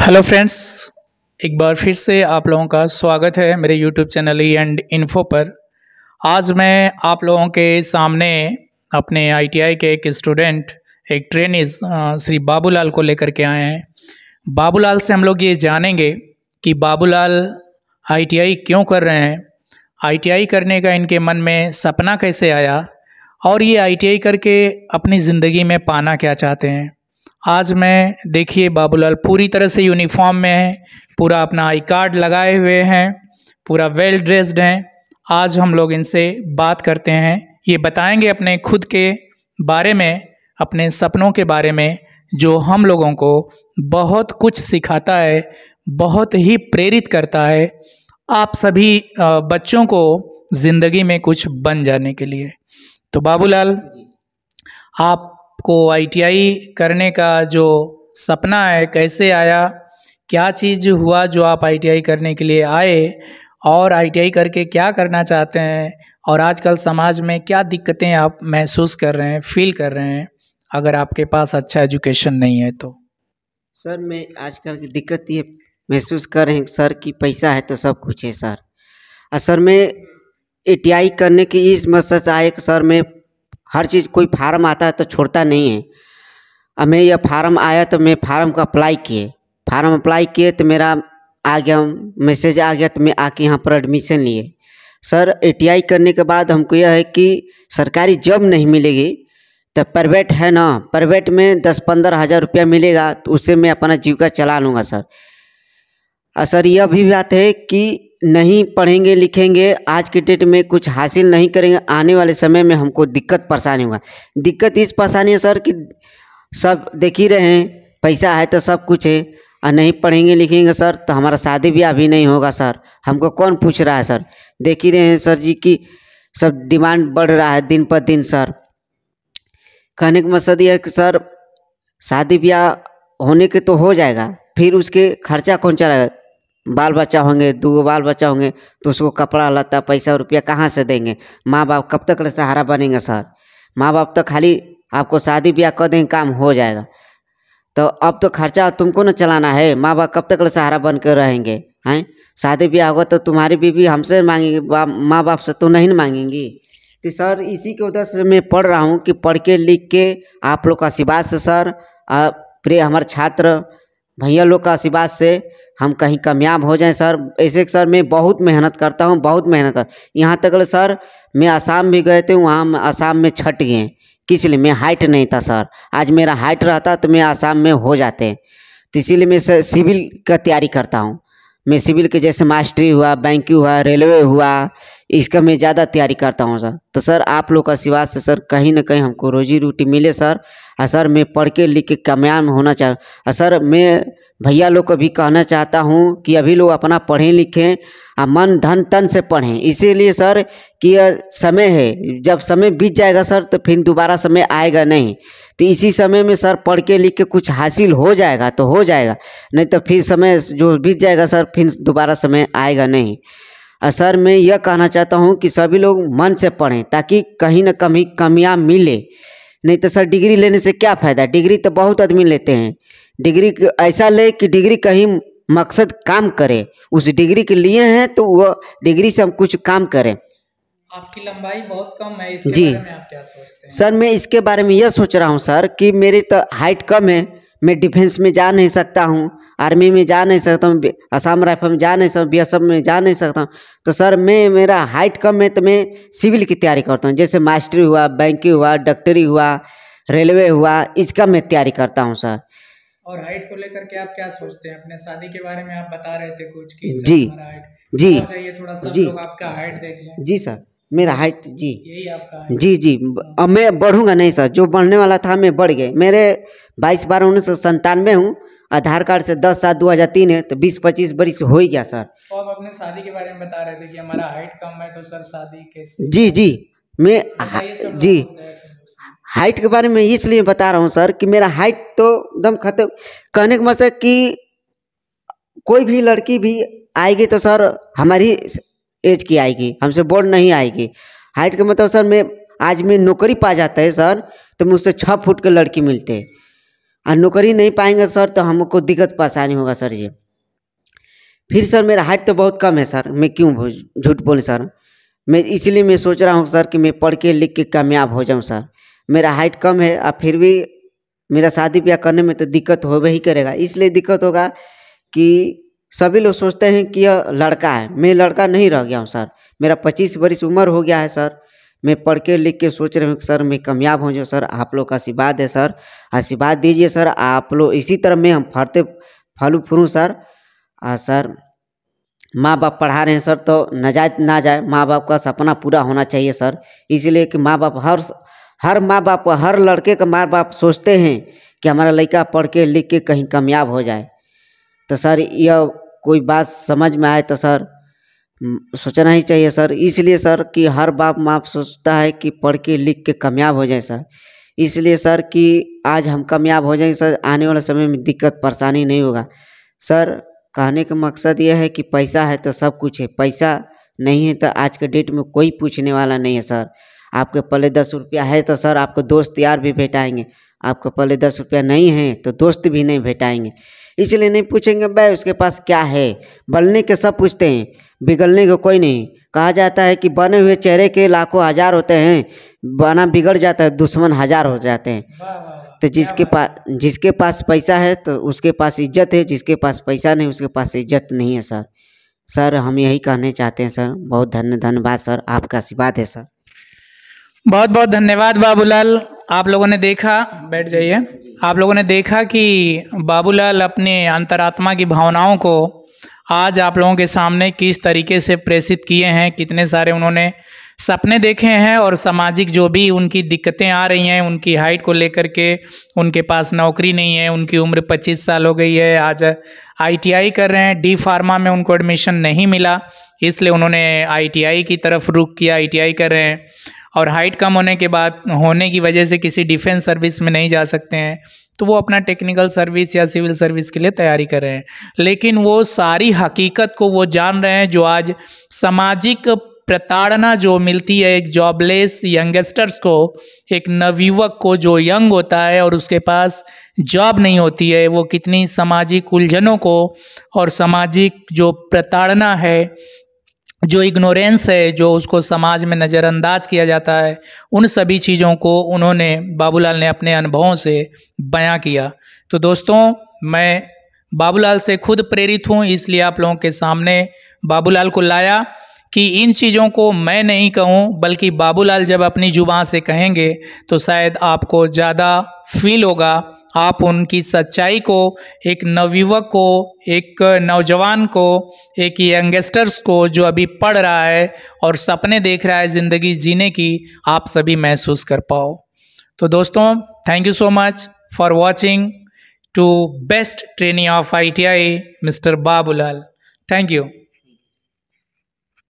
hello friends एक बार फिर से आप लोगों का स्वागत है मेरे YouTube channel E and info पर आज मैं आप लोगों के सामने अपने आईटीआई के एक स्टूडेंट एक ट्रेनिज श्री बाबूलाल को लेकर के आए हैं बाबूलाल से हम लोग ये जानेंगे कि बाबूलाल आईटीआई क्यों कर रहे हैं आईटीआई करने का इनके मन में सपना कैसे आया और ये आई करके अपनी ज़िंदगी में पाना क्या चाहते हैं आज मैं देखिए बाबूलाल पूरी तरह से यूनिफॉर्म में है पूरा अपना आई कार्ड लगाए हुए हैं पूरा वेल ड्रेस्ड हैं आज हम लोग इनसे बात करते हैं ये बताएंगे अपने खुद के बारे में अपने सपनों के बारे में जो हम लोगों को बहुत कुछ सिखाता है बहुत ही प्रेरित करता है आप सभी बच्चों को ज़िंदगी में कुछ बन जाने के लिए तो बाबूलाल आप आपको आईटीआई करने का जो सपना है कैसे आया क्या चीज़ हुआ जो आप आईटीआई करने के लिए आए और आईटीआई करके क्या करना चाहते हैं और आजकल समाज में क्या दिक्कतें आप महसूस कर रहे हैं फील कर रहे हैं अगर आपके पास अच्छा एजुकेशन नहीं है तो सर मैं आजकल की दिक्कत ये महसूस कर रहे हैं सर कि पैसा है तो सब कुछ है सर और सर मैं ए करने की इस मकसद से आए सर मैं हर चीज़ कोई फार्म आता है तो छोड़ता नहीं है अब मैं यह फार्म आया तो मैं फार्म को अप्लाई किए फार्म अप्लाई किए तो मेरा आ गया मैसेज आ गया तो मैं आके यहाँ पर एडमिशन लिए सर ए करने के बाद हमको यह है कि सरकारी जॉब नहीं मिलेगी तो प्राइवेट है ना प्राइवेट में दस पंद्रह हज़ार रुपया मिलेगा तो उससे मैं अपना जीविका चला लूँगा सर और सर यह भी बात है कि नहीं पढ़ेंगे लिखेंगे आज के डेट में कुछ हासिल नहीं करेंगे आने वाले समय में हमको दिक्कत परेशानी होगा दिक्कत इस परेशानी है सर कि सब देख ही रहे हैं पैसा है तो सब कुछ है और नहीं पढ़ेंगे लिखेंगे सर तो हमारा शादी ब्याह भी नहीं होगा सर हमको कौन पूछ रहा है सर देख ही रहे हैं सर जी कि सब डिमांड बढ़ रहा है दिन पर दिन सर कहने का मकसद यह है कि सर शादी ब्याह होने के तो हो जाएगा फिर उसके खर्चा कौन चलाएगा बाल बच्चा होंगे दो गो बाल बच्चा होंगे तो उसको कपड़ा लत्ता पैसा रुपया कहाँ से देंगे माँ बाप कब तक सहारा बनेंगे सर माँ बाप तो खाली आपको शादी ब्याह कर देंगे काम हो जाएगा तो अब तो खर्चा तुमको ना चलाना है माँ बाप कब तक सहारा बन कर रहेंगे हैं शादी ब्याह होगा तो तुम्हारी बीवी हमसे मांगेगी माँ बाप से तो नहीं ना मांगेंगी तो सर इसी के उदय से मैं पढ़ रहा हूँ कि पढ़ के लिख के आप लोग का आशीर्वाद से सर प्रिय हमारे छात्र भैया लोग का आशीर्वाद से हम कहीं कामयाब हो जाएं सर ऐसे सर मैं बहुत मेहनत करता हूँ बहुत मेहनत कर यहाँ तक सर मैं आसाम भी गए थे वहाँ हम आसाम में छट गए किस लिए मैं हाइट नहीं था सर आज मेरा हाइट रहता तो मैं आसाम में हो जाते तो इसीलिए मैं सिविल का तैयारी करता हूँ मैं सिविल के जैसे मास्टरी हुआ बैंकिंग हुआ रेलवे हुआ इसका मैं ज़्यादा तैयारी करता हूँ सर तो सर आप लोग का आशीर्वाद से सर कहीं ना कहीं हमको रोजी रोटी मिले सर और सर मैं पढ़ के लिख के कामयाब होना चाह सर मैं भैया लोग को भी कहना चाहता हूँ कि अभी लोग अपना पढ़ें लिखें और मन धन तन से पढ़ें इसीलिए सर कि समय है जब समय बीत जाएगा सर तो फिर दोबारा समय आएगा नहीं तो इसी समय में सर पढ़ के लिख के कुछ हासिल हो जाएगा तो हो जाएगा नहीं तो फिर समय जो बीत जाएगा सर फिर दोबारा समय आएगा नहीं और सर मैं यह कहना चाहता हूँ कि सभी लोग मन से पढ़ें ताकि कहीं ना कहीं कमियाँ मिले नहीं तो सर डिग्री लेने से क्या फ़ायदा डिग्री तो बहुत आदमी लेते हैं डिग्री ऐसा ले कि डिग्री कहीं मकसद काम करे उस डिग्री के लिए हैं तो वो डिग्री से हम कुछ काम करें आपकी लंबाई बहुत कम है इसके जी बारे में आप क्या सोचते हैं सर मैं इसके बारे में यह सोच रहा हूँ सर कि मेरी तो हाइट कम है मैं डिफेंस में जा नहीं सकता हूँ आर्मी में जा नहीं सकता हूँ असम राइफल में जा नहीं सकता बी एस एफ में जा नहीं सकता हूँ तो सर मैं मेरा हाइट कम है तो मैं सिविल की तैयारी करता हूँ जैसे मास्टरी हुआ बैंकिंग हुआ डॉक्टरी हुआ रेलवे हुआ इसका मैं तैयारी करता हूँ सर और हाइट को लेकर के आप क्या सोचते हैं अपने शादी के बारे में आप बता रहे थे कुछ जी जी थोड़ा सा जी आपका हाइट देख लें जी सर मेरा हाइट जी यही आपका जी जी अब मैं बढ़ूंगा नहीं सर जो बढ़ने वाला था मैं बढ़ गए मेरे बाईस बारह उन्नीस सौ संतानवे हूँ आधार कार्ड से दस सात दो हज़ार तीन है तो बीस पच्चीस बरिश हो ही गया सर तो आप अपने शादी के बारे में बता रहे थे कि हमारा हाइट कम है तो सर शादी कैसे जी जी मैं तो जी हाइट के बारे में इसलिए बता रहा हूँ सर कि मेरा हाइट तो एकदम खत्म कहने का मतलब कि कोई भी लड़की भी आएगी तो सर हमारी एज की आएगी हमसे बोर्ड नहीं आएगी हाइट का मतलब सर मैं आज मैं नौकरी पा जाता है सर तो मैं उससे छः फुट के लड़की मिलते और नौकरी नहीं पाएंगे सर तो हमको दिक्कत परेशानी होगा सर जी फिर सर मेरा हाइट तो बहुत कम है सर मैं क्यों झूठ बोलूँ सर मैं इसलिए मैं सोच रहा हूँ सर कि मैं पढ़ के लिख के कामयाब हो जाऊँ सर मेरा हाइट कम है और फिर भी मेरा शादी ब्याह करने में तो दिक्कत होबे ही करेगा इसलिए दिक्कत होगा कि सभी लोग सोचते हैं कि यह लड़का है मैं लड़का नहीं रह गया हूँ सर मेरा पच्चीस बरिस उम्र हो गया है सर मैं पढ़ के लिख के सोच रहे हूँ सर मैं कामयाब हो जो सर आप लोग का आशीर्वाद है सर आशीर्वाद दीजिए सर आप लोग इसी तरह मैं हम फरते फलू फरूँ सर आ सर माँ बाप पढ़ा रहे हैं सर तो नजायज ना जाए माँ बाप का सपना पूरा होना चाहिए सर इसलिए कि माँ बाप हर हर माँ बाप हर लड़के का माँ बाप सोचते हैं कि हमारा लड़का पढ़ के लिख के कहीं कामयाब हो जाए तो सर यह कोई बात समझ में आए तो सर सोचना ही चाहिए सर इसलिए सर कि हर बाप माँ सोचता है कि पढ़ के लिख के कामयाब हो जाए सर इसलिए सर कि आज हम कामयाब हो जाएंगे सर आने वाले समय में दिक्कत परेशानी नहीं होगा सर कहने का मकसद यह है कि पैसा है तो सब कुछ है पैसा नहीं है तो आज के डेट में कोई पूछने वाला नहीं है सर आपके पहले दस रुपया है तो सर आपको दोस्त यार भी भेटाएंगे आपको पहले दस रुपया नहीं है तो दोस्त भी नहीं भेटाएंगे इसलिए नहीं पूछेंगे भाई उसके पास क्या है बलने के सब पूछते हैं बिगड़ने को कोई नहीं कहा जाता है कि बने हुए चेहरे के लाखों हजार होते हैं बना बिगड़ जाता है दुश्मन हजार हो जाते हैं तो जिसके पास जिसके पास पैसा है तो उसके पास इज्जत है जिसके पास पैसा नहीं उसके पास इज्जत नहीं है सर सर हम यही कहने चाहते हैं सर बहुत धन्य धन्यवाद सर आपका आशीर्वाद है सर बहुत बहुत धन्यवाद बाबूलाल आप लोगों ने देखा बैठ जाइए आप लोगों ने देखा कि बाबूलाल अपने अंतरात्मा की भावनाओं को आज आप लोगों के सामने किस तरीके से प्रेषित किए हैं कितने सारे उन्होंने सपने देखे हैं और सामाजिक जो भी उनकी दिक्कतें आ रही हैं उनकी हाइट को लेकर के उनके पास नौकरी नहीं है उनकी उम्र 25 साल हो गई है आज आईटीआई कर रहे हैं डी फार्मा में उनको एडमिशन नहीं मिला इसलिए उन्होंने आईटीआई की तरफ रुख किया आईटीआई कर रहे हैं और हाइट कम होने के बाद होने की वजह से किसी डिफेंस सर्विस में नहीं जा सकते हैं तो वो अपना टेक्निकल सर्विस या सिविल सर्विस के लिए तैयारी कर रहे हैं लेकिन वो सारी हकीकत को वो जान रहे हैं जो आज सामाजिक प्रताड़ना जो मिलती है एक जॉबलेस यंगस्टर्स को एक नवयुवक को जो यंग होता है और उसके पास जॉब नहीं होती है वो कितनी सामाजिक उलझनों को और सामाजिक जो प्रताड़ना है जो इग्नोरेंस है जो उसको समाज में नज़रअंदाज किया जाता है उन सभी चीज़ों को उन्होंने बाबूलाल ने अपने अनुभवों से बयां किया तो दोस्तों मैं बाबूलाल से खुद प्रेरित हूँ इसलिए आप लोगों के सामने बाबूलाल को लाया कि इन चीज़ों को मैं नहीं कहूँ बल्कि बाबूलाल जब अपनी जुबान से कहेंगे तो शायद आपको ज़्यादा फील होगा आप उनकी सच्चाई को एक नवयुवक को एक नौजवान को एक यंगस्टर्स को जो अभी पढ़ रहा है और सपने देख रहा है ज़िंदगी जीने की आप सभी महसूस कर पाओ तो दोस्तों thank you so much for watching to best training of I T I mister Babulal thank you